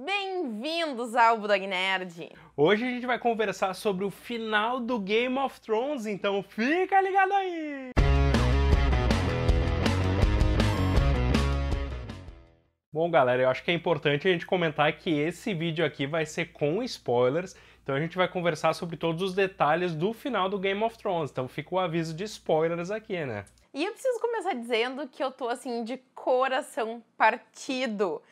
Bem-vindos ao Budog Nerd! Hoje a gente vai conversar sobre o final do Game of Thrones, então fica ligado aí! Bom, galera, eu acho que é importante a gente comentar que esse vídeo aqui vai ser com spoilers, então a gente vai conversar sobre todos os detalhes do final do Game of Thrones, então fica o aviso de spoilers aqui, né? E eu preciso começar dizendo que eu tô assim de coração partido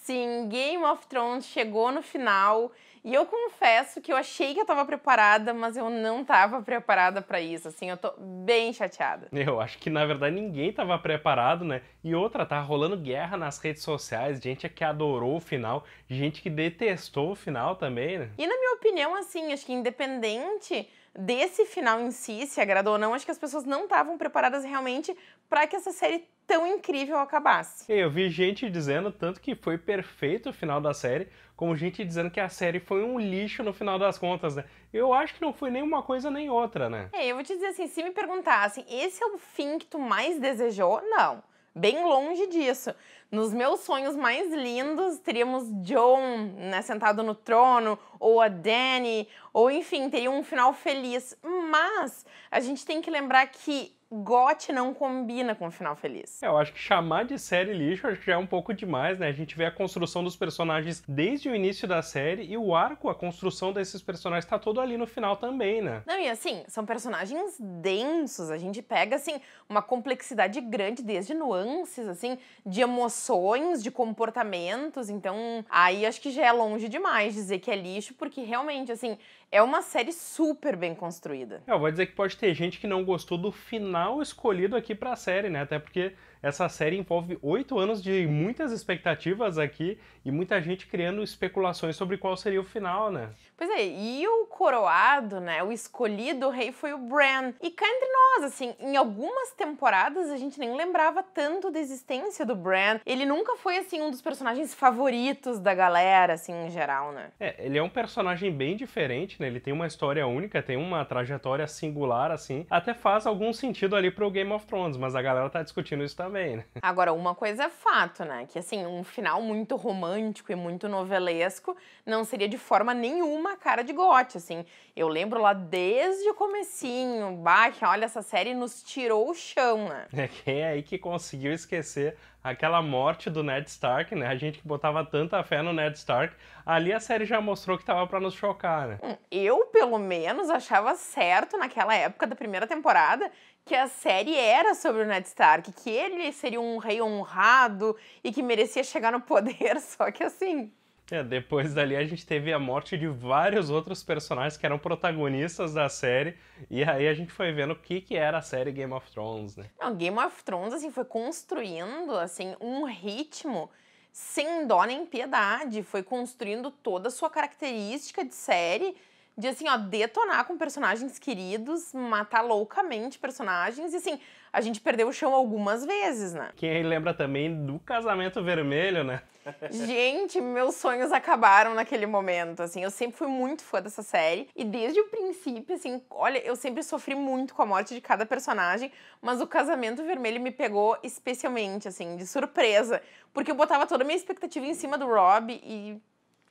Sim, Game of Thrones chegou no final e eu confesso que eu achei que eu tava preparada, mas eu não tava preparada para isso, assim, eu tô bem chateada. Eu acho que na verdade ninguém tava preparado, né? E outra, tá rolando guerra nas redes sociais, gente que adorou o final, gente que detestou o final também, né? E na minha opinião, assim, acho que independente desse final em si, se agradou ou não, acho que as pessoas não estavam preparadas realmente para que essa série tão incrível acabasse. Eu vi gente dizendo tanto que foi perfeito o final da série, como gente dizendo que a série foi um lixo no final das contas, né? Eu acho que não foi nem uma coisa nem outra, né? É, eu vou te dizer assim, se me perguntassem, esse é o fim que tu mais desejou? Não, bem longe disso. Nos meus sonhos mais lindos, teríamos John né, sentado no trono, ou a Dani, ou enfim, teria um final feliz. Mas a gente tem que lembrar que gote não combina com o final feliz. É, eu acho que chamar de série lixo acho que já é um pouco demais, né? A gente vê a construção dos personagens desde o início da série e o arco, a construção desses personagens tá todo ali no final também, né? Não, e assim, são personagens densos, a gente pega assim uma complexidade grande desde nuances assim de emoções ações, de comportamentos. Então, aí acho que já é longe demais dizer que é lixo, porque realmente, assim, é uma série super bem construída. É, eu vou dizer que pode ter gente que não gostou do final escolhido aqui pra série, né? Até porque essa série envolve oito anos de muitas expectativas aqui e muita gente criando especulações sobre qual seria o final, né? Pois é, e o coroado, né? O escolhido o rei foi o Bran. E cá entre nós, assim, em algumas temporadas a gente nem lembrava tanto da existência do Bran. Ele nunca foi, assim, um dos personagens favoritos da galera, assim, em geral, né? É, ele é um personagem bem diferente, né? Ele tem uma história única, tem uma trajetória singular, assim. Até faz algum sentido ali pro Game of Thrones, mas a galera tá discutindo isso também, né? Agora, uma coisa é fato, né? Que, assim, um final muito romântico romântico e muito novelesco, não seria de forma nenhuma cara de gote, assim. Eu lembro lá desde o comecinho, bah, que olha, essa série nos tirou o chão, né? É quem é aí que conseguiu esquecer aquela morte do Ned Stark, né? A gente que botava tanta fé no Ned Stark, ali a série já mostrou que tava para nos chocar, né? Hum, eu, pelo menos, achava certo naquela época da primeira temporada que a série era sobre o Ned Stark, que ele seria um rei honrado e que merecia chegar no poder, só que assim. É, depois dali a gente teve a morte de vários outros personagens que eram protagonistas da série, e aí a gente foi vendo o que, que era a série Game of Thrones, né? Não, Game of Thrones, assim, foi construindo, assim, um ritmo sem dó nem piedade, foi construindo toda a sua característica de série, de assim, ó, detonar com personagens queridos, matar loucamente personagens e assim, a gente perdeu o chão algumas vezes, né? Quem lembra também do casamento vermelho, né? gente, meus sonhos acabaram naquele momento, assim, eu sempre fui muito fã dessa série e desde o princípio, assim, olha, eu sempre sofri muito com a morte de cada personagem, mas o casamento vermelho me pegou especialmente, assim, de surpresa, porque eu botava toda a minha expectativa em cima do Rob e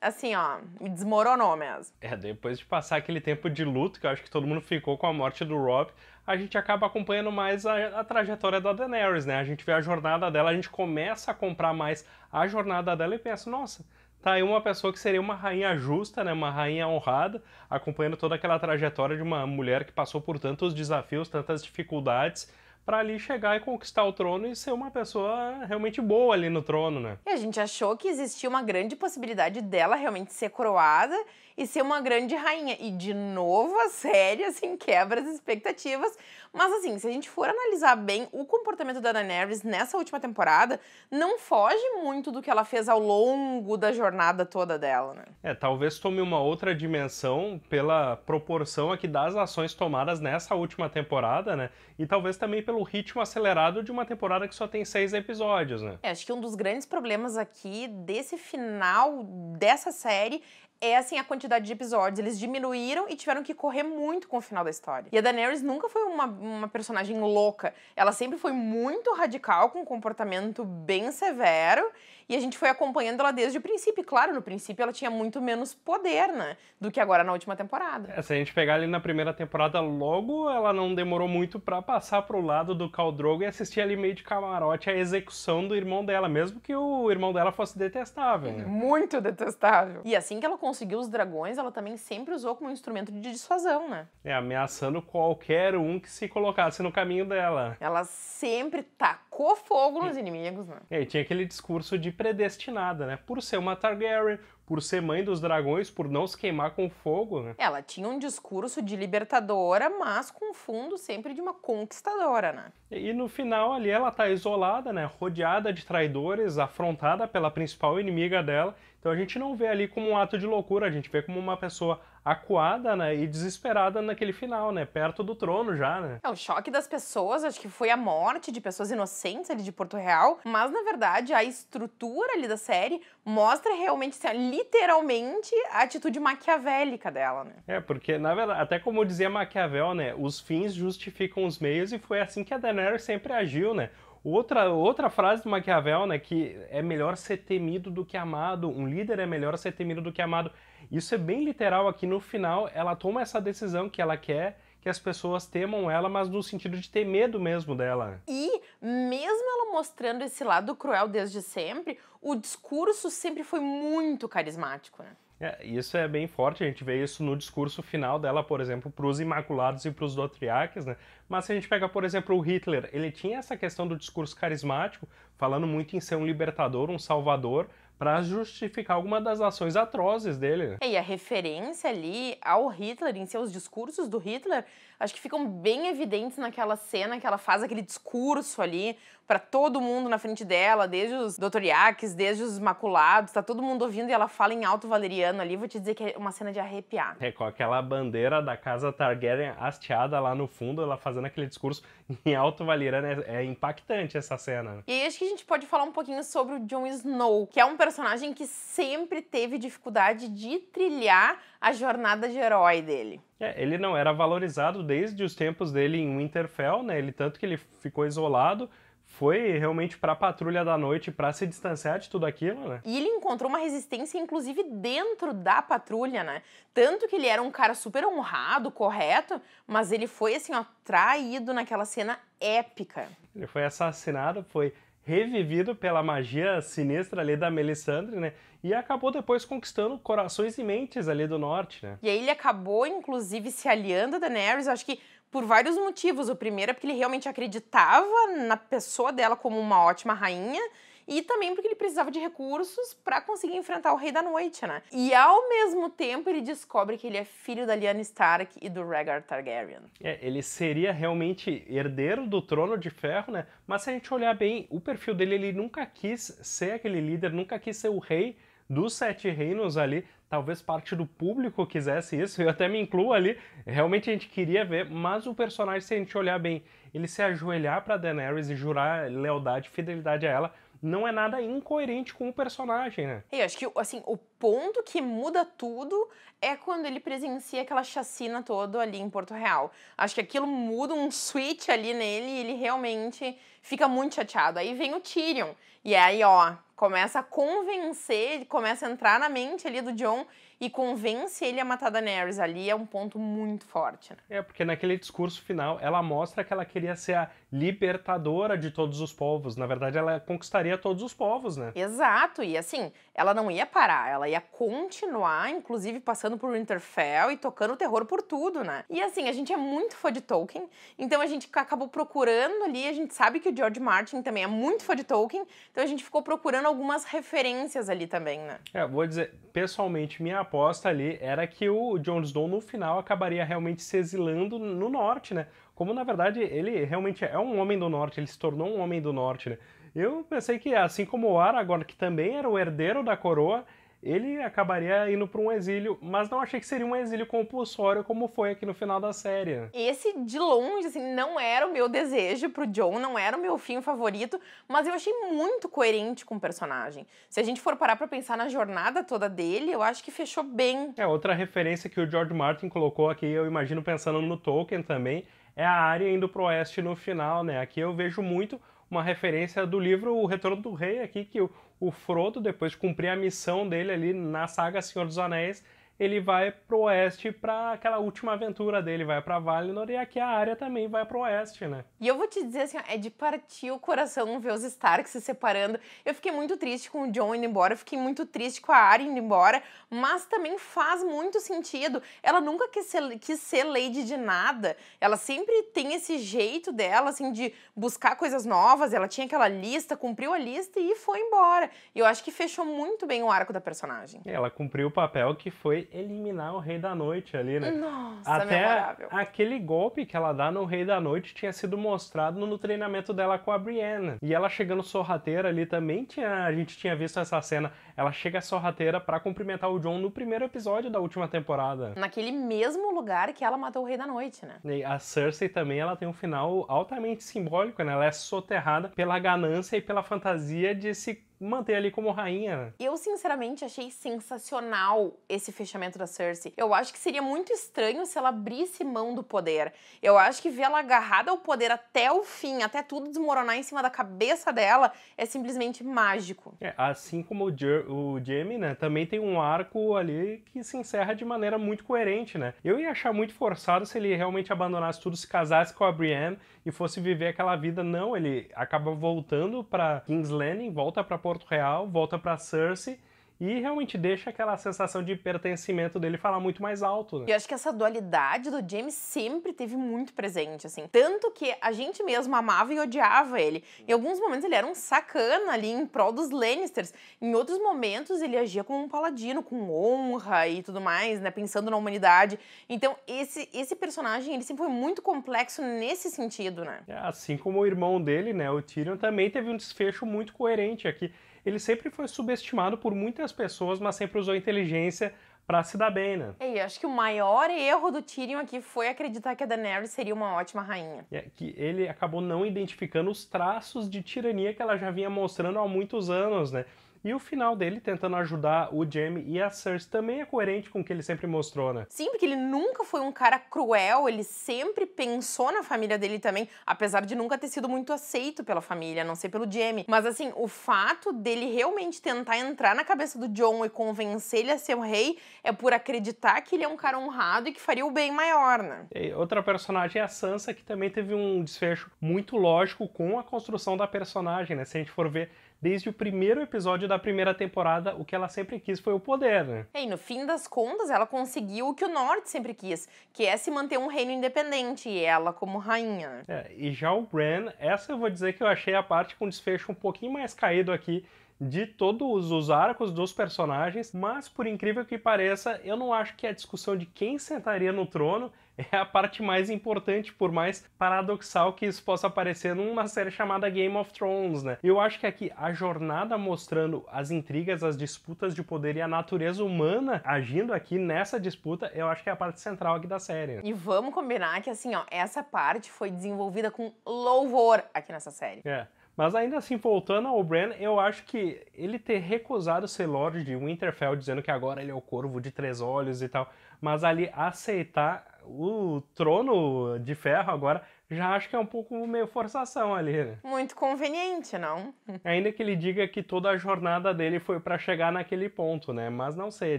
assim, ó, me desmoronou mesmo. É, depois de passar aquele tempo de luto, que eu acho que todo mundo ficou com a morte do Rob, a gente acaba acompanhando mais a, a, trajetória da Daenerys, né? A gente vê a jornada dela, a gente começa a comprar mais a jornada dela e pensa, nossa, tá aí uma pessoa que seria uma rainha justa, né? Uma rainha honrada, acompanhando toda aquela trajetória de uma mulher que passou por tantos desafios, tantas dificuldades para ali chegar e conquistar o trono e ser uma pessoa realmente boa ali no trono, né? E a gente achou que existia uma grande possibilidade dela realmente ser coroada e ser uma grande rainha. E de novo a série assim quebra as expectativas, mas assim, se a gente for analisar bem o comportamento da Daenerys nessa última temporada, não foge muito do que ela fez ao longo da jornada toda dela, né? É, talvez tome uma outra dimensão pela proporção aqui das ações tomadas nessa última temporada, né? E talvez também pelo ritmo acelerado de uma temporada que só tem seis episódios, né? É, acho que um dos grandes problemas aqui desse final dessa série é assim a quantidade de episódios. Eles diminuíram e tiveram que correr muito com o final da história. E a Daenerys nunca foi uma, uma personagem louca. Ela sempre foi muito radical, com um comportamento bem severo. E a gente foi acompanhando ela desde o princípio. E, claro, no princípio ela tinha muito menos poder, né? Do que agora na última temporada. É, se a gente pegar ali na primeira temporada, logo ela não demorou muito para passar pro lado do Caldrogo e assistir ali meio de camarote a execução do irmão dela, mesmo que o irmão dela fosse detestável. Né? Muito detestável. E assim que ela conseguiu os dragões, ela também sempre usou como instrumento de dissuasão, né? É, ameaçando qualquer um que se colocasse no caminho dela. Ela sempre tacou tá tacou fogo nos inimigos, né? É, e aí tinha aquele discurso de predestinada, né? Por ser uma Targaryen, por ser mãe dos dragões, por não se queimar com fogo, né? Ela tinha um discurso de libertadora, mas com fundo sempre de uma conquistadora, né? E no final ali ela tá isolada, né? Rodeada de traidores, afrontada pela principal inimiga dela. Então a gente não vê ali como um ato de loucura, a gente vê como uma pessoa acuada, né, e desesperada naquele final, né, perto do trono já, né. É, o choque das pessoas, acho que foi a morte de pessoas inocentes ali de Porto Real, mas na verdade a estrutura ali da série mostra realmente, assim, literalmente, a atitude maquiavélica dela, né. É, porque, na verdade, até como dizia Maquiavel, né, os fins justificam os meios e foi assim que a Daenerys sempre agiu, né. Outra, outra frase do Maquiavel, né, que é melhor ser temido do que amado, um líder é melhor ser temido do que amado. Isso é bem literal aqui no final, ela toma essa decisão que ela quer que as pessoas temam ela, mas no sentido de ter medo mesmo dela. E, mesmo ela mostrando esse lado cruel desde sempre, o discurso sempre foi muito carismático, né? É, isso é bem forte, a gente vê isso no discurso final dela, por exemplo, para os Imaculados e para os Dotriaques, né? Mas se a gente pega, por exemplo, o Hitler, ele tinha essa questão do discurso carismático, falando muito em ser um libertador, um salvador, para justificar alguma das ações atrozes dele. E a referência ali ao Hitler, em seus discursos do Hitler, acho que ficam bem evidentes naquela cena que ela faz aquele discurso ali para todo mundo na frente dela, desde os doutoriaques, desde os maculados, tá todo mundo ouvindo e ela fala em alto valeriano ali, vou te dizer que é uma cena de arrepiar. É, com aquela bandeira da casa Targaryen hasteada lá no fundo, ela fazendo aquele discurso em alto valeriano, é, é impactante essa cena. E aí acho que a gente pode falar um pouquinho sobre o Jon Snow, que é um personagem que sempre teve dificuldade de trilhar a jornada de herói dele. É, ele não era valorizado desde os tempos dele em Winterfell, né? Ele tanto que ele ficou isolado, foi realmente para a patrulha da noite para se distanciar de tudo aquilo, né? E ele encontrou uma resistência inclusive dentro da patrulha, né? Tanto que ele era um cara super honrado, correto, mas ele foi assim, ó, traído naquela cena épica. Ele foi assassinado, foi revivido pela magia sinistra ali da Melisandre, né? E acabou depois conquistando corações e mentes ali do norte, né? E aí ele acabou, inclusive, se aliando a Daenerys, acho que por vários motivos. O primeiro é porque ele realmente acreditava na pessoa dela como uma ótima rainha, e também porque ele precisava de recursos para conseguir enfrentar o Rei da Noite, né? E ao mesmo tempo ele descobre que ele é filho da Lyanna Stark e do Rhaegar Targaryen. É, ele seria realmente herdeiro do Trono de Ferro, né? Mas se a gente olhar bem, o perfil dele, ele nunca quis ser aquele líder, nunca quis ser o rei dos Sete Reinos ali, talvez parte do público quisesse isso, eu até me incluo ali, realmente a gente queria ver, mas o personagem, se a gente olhar bem, ele se ajoelhar para Daenerys e jurar lealdade, fidelidade a ela, não é nada incoerente com o personagem, né? Eu acho que, assim, o ponto que muda tudo é quando ele presencia aquela chacina toda ali em Porto Real. Acho que aquilo muda um switch ali nele e ele realmente fica muito chateado. Aí vem o Tyrion, e aí, ó, começa a convencer, começa a entrar na mente ali do John e convence ele a matar Daenerys. Ali é um ponto muito forte. Né? É, porque naquele discurso final ela mostra que ela queria ser a libertadora de todos os povos. Na verdade, ela conquistaria todos os povos, né? Exato, e assim, ela não ia parar, ela ia continuar, inclusive passando por Winterfell e tocando terror por tudo, né? E assim, a gente é muito fã de Tolkien, então a gente acabou procurando ali, a gente sabe que o George Martin também é muito fã de Tolkien, então a gente ficou procurando algumas referências ali também, né? É, vou dizer, pessoalmente, minha aposta ali era que o Jon Snow no final acabaria realmente se exilando no norte, né? Como na verdade ele realmente é um homem do norte, ele se tornou um homem do norte, né? Eu pensei que, assim como o Aragorn, que também era o herdeiro da coroa, ele acabaria indo para um exílio, mas não achei que seria um exílio compulsório como foi aqui no final da série. Esse de longe assim não era o meu desejo pro John, não era o meu fim favorito, mas eu achei muito coerente com o personagem. Se a gente for parar para pensar na jornada toda dele, eu acho que fechou bem. É outra referência que o George Martin colocou aqui, eu imagino pensando no Tolkien também, é a área indo pro oeste no final, né? Aqui eu vejo muito uma referência do livro O Retorno do Rei aqui, que o, o Frodo, depois de cumprir a missão dele ali na saga Senhor dos Anéis, ele vai pro oeste para aquela última aventura dele, vai para Valinor e aqui a área também vai pro oeste, né? E eu vou te dizer assim, ó, é de partir o coração ver os Stark se separando. Eu fiquei muito triste com o John indo embora, eu fiquei muito triste com a Arya indo embora, mas também faz muito sentido. Ela nunca quis ser, quis ser lady de nada. Ela sempre tem esse jeito dela, assim, de buscar coisas novas. Ela tinha aquela lista, cumpriu a lista e foi embora. E eu acho que fechou muito bem o arco da personagem. Ela cumpriu o papel que foi eliminar o Rei da Noite ali, né? Nossa, Até memorável. aquele golpe que ela dá no Rei da Noite tinha sido mostrado no treinamento dela com a Brienne. E ela chegando sorrateira ali também tinha, a gente tinha visto essa cena. Ela chega sorrateira para cumprimentar o John no primeiro episódio da última temporada. Naquele mesmo lugar que ela matou o Rei da Noite, né? E a Cersei também, ela tem um final altamente simbólico, né? Ela é soterrada pela ganância e pela fantasia de se manter ali como rainha. Eu, sinceramente, achei sensacional esse fechamento da Cersei. Eu acho que seria muito estranho se ela abrisse mão do poder. Eu acho que ver ela agarrada ao poder até o fim, até tudo desmoronar em cima da cabeça dela, é simplesmente mágico. É, assim como o, Jer o Jamie, né, também tem um arco ali que se encerra de maneira muito coerente, né? Eu ia achar muito forçado se ele realmente abandonasse tudo, se casasse com a Brienne e fosse viver aquela vida. Não, ele acaba voltando para King's Landing, volta para Porto Real, volta para Cersei e realmente deixa aquela sensação de pertencimento dele falar muito mais alto. Né? E acho que essa dualidade do James sempre teve muito presente, assim. Tanto que a gente mesmo amava e odiava ele. Em alguns momentos ele era um sacana ali em prol dos Lannisters. Em outros momentos ele agia como um paladino, com honra e tudo mais, né? Pensando na humanidade. Então esse, esse personagem, ele sempre foi muito complexo nesse sentido, né? É, assim como o irmão dele, né? O Tyrion também teve um desfecho muito coerente aqui ele sempre foi subestimado por muitas pessoas, mas sempre usou inteligência para se dar bem, né? É, e acho que o maior erro do Tyrion aqui foi acreditar que a Daenerys seria uma ótima rainha. É, que ele acabou não identificando os traços de tirania que ela já vinha mostrando há muitos anos, né? E o final dele tentando ajudar o Jamie e a Cersei também é coerente com o que ele sempre mostrou, né? Sim, porque ele nunca foi um cara cruel, ele sempre pensou na família dele também, apesar de nunca ter sido muito aceito pela família, não sei pelo Jamie. Mas assim, o fato dele realmente tentar entrar na cabeça do John e convencer ele a ser o rei é por acreditar que ele é um cara honrado e que faria o bem maior, né? E outra personagem é a Sansa, que também teve um desfecho muito lógico com a construção da personagem, né? Se a gente for ver desde o primeiro episódio da primeira temporada, o que ela sempre quis foi o poder, né? É, e no fim das contas, ela conseguiu o que o Norte sempre quis, que é se manter um reino independente, e ela como rainha. É, e já o Bran, essa eu vou dizer que eu achei a parte com desfecho um pouquinho mais caído aqui, de todos os arcos dos personagens, mas por incrível que pareça, eu não acho que a é discussão de quem sentaria no trono é a parte mais importante, por mais paradoxal que isso possa parecer numa série chamada Game of Thrones, né? Eu acho que aqui a jornada mostrando as intrigas, as disputas de poder e a natureza humana agindo aqui nessa disputa, eu acho que é a parte central aqui da série. Né? E vamos combinar que assim, ó, essa parte foi desenvolvida com louvor aqui nessa série. É. Mas ainda assim, voltando ao Bran, eu acho que ele ter recusado ser Lorde de Winterfell, dizendo que agora ele é o corvo de três olhos e tal, mas ali aceitar o trono de ferro agora já acho que é um pouco meio forçação ali, né? Muito conveniente, não? Ainda que ele diga que toda a jornada dele foi para chegar naquele ponto, né? Mas não sei, é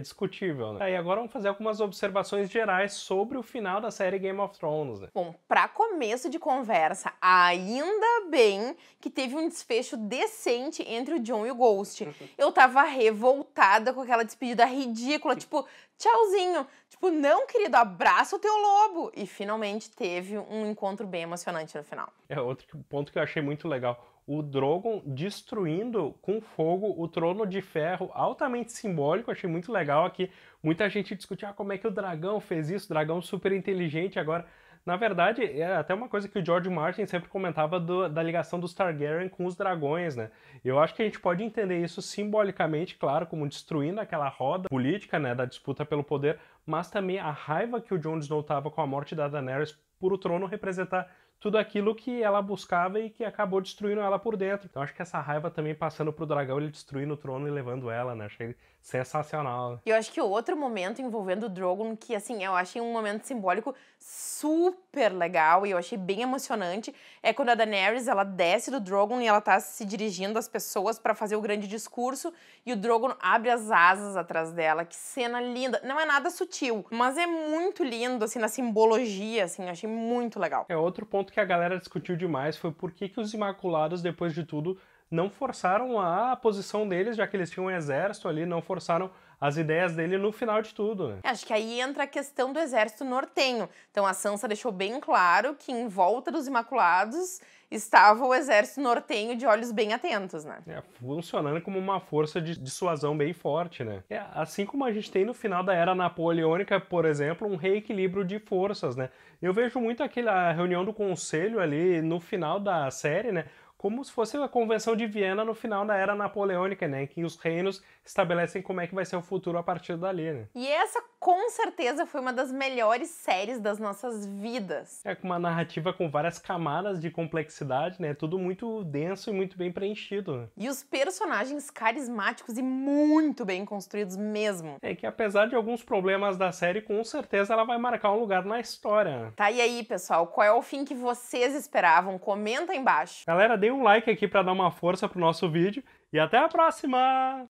discutível, né? e agora vamos fazer algumas observações gerais sobre o final da série Game of Thrones, né? Bom, para começo de conversa, ainda bem que teve um desfecho decente entre o John e o Ghost. Eu tava revoltada com aquela despedida ridícula, tipo, tchauzinho. Tipo, não, querido, abraça o teu lobo. E finalmente teve um encontro bem emocionante no final. É outro ponto que eu achei muito legal. O Drogon destruindo com fogo o trono de ferro, altamente simbólico, achei muito legal aqui. Muita gente discutia ah, como é que o dragão fez isso, dragão super inteligente agora. Na verdade, é até uma coisa que o George Martin sempre comentava do, da ligação dos Targaryen com os dragões, né? Eu acho que a gente pode entender isso simbolicamente, claro, como destruindo aquela roda política, né, da disputa pelo poder, mas também a raiva que o Jon Snow tava com a morte da Daenerys por o trono representar tudo aquilo que ela buscava e que acabou destruindo ela por dentro. Então acho que essa raiva também passando pro dragão, ele destruindo o trono e levando ela, né? Achei sensacional. E eu acho que o outro momento envolvendo o Drogon, que assim, eu achei um momento simbólico super legal e eu achei bem emocionante, é quando a Daenerys, ela desce do Drogon e ela tá se dirigindo às pessoas para fazer o grande discurso e o Drogon abre as asas atrás dela. Que cena linda. Não é nada sutil, mas é muito lindo, assim, na simbologia, assim, eu achei muito legal. É, outro ponto que a galera discutiu demais foi por que que os Imaculados, depois de tudo, não forçaram a posição deles, já que eles tinham um exército ali, não forçaram as ideias dele no final de tudo, né? É, acho que aí entra a questão do exército nortenho. Então a Sansa deixou bem claro que em volta dos Imaculados estava o exército nortenho de olhos bem atentos, né? É, funcionando como uma força de dissuasão bem forte, né? É, assim como a gente tem no final da Era Napoleônica, por exemplo, um reequilíbrio de forças, né? Eu vejo muito aquela reunião do conselho ali no final da série, né? como se fosse a Convenção de Viena no final da Era Napoleônica, né? que os reinos estabelecem como é que vai ser o futuro a partir dali, né? E essa, com certeza, foi uma das melhores séries das nossas vidas. É uma narrativa com várias camadas de complexidade, né? Tudo muito denso e muito bem preenchido. Né? E os personagens carismáticos e muito bem construídos mesmo. É que apesar de alguns problemas da série, com certeza ela vai marcar um lugar na história. Né? Tá, e aí, pessoal? Qual é o fim que vocês esperavam? Comenta aí embaixo. Galera, dê um like aqui para dar uma força pro nosso vídeo e até a próxima!